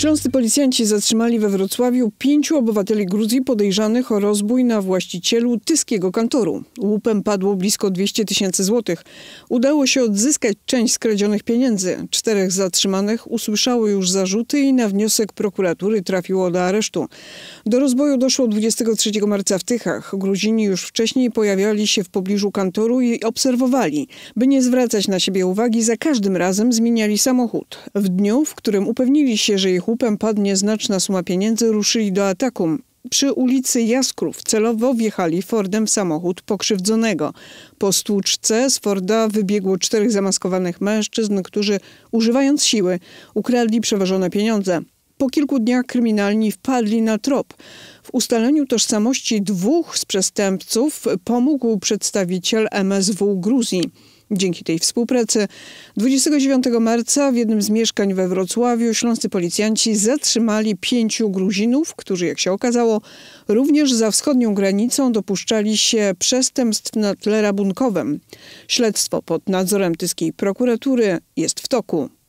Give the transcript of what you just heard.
Śląscy policjanci zatrzymali we Wrocławiu pięciu obywateli Gruzji podejrzanych o rozbój na właścicielu tyskiego kantoru. Łupem padło blisko 200 tysięcy złotych. Udało się odzyskać część skradzionych pieniędzy. Czterech zatrzymanych usłyszało już zarzuty i na wniosek prokuratury trafiło do aresztu. Do rozboju doszło 23 marca w Tychach. Gruzini już wcześniej pojawiali się w pobliżu kantoru i obserwowali. By nie zwracać na siebie uwagi, za każdym razem zmieniali samochód. W dniu, w którym upewnili się, że ich Łupem padnie znaczna suma pieniędzy, ruszyli do ataku. Przy ulicy Jaskrów celowo wjechali Fordem w samochód pokrzywdzonego. Po stłuczce z Forda wybiegło czterech zamaskowanych mężczyzn, którzy używając siły ukradli przewożone pieniądze. Po kilku dniach kryminalni wpadli na trop. W ustaleniu tożsamości dwóch z przestępców pomógł przedstawiciel MSW Gruzji. Dzięki tej współpracy 29 marca w jednym z mieszkań we Wrocławiu śląscy policjanci zatrzymali pięciu Gruzinów, którzy jak się okazało również za wschodnią granicą dopuszczali się przestępstw na tle rabunkowym. Śledztwo pod nadzorem tyskiej prokuratury jest w toku.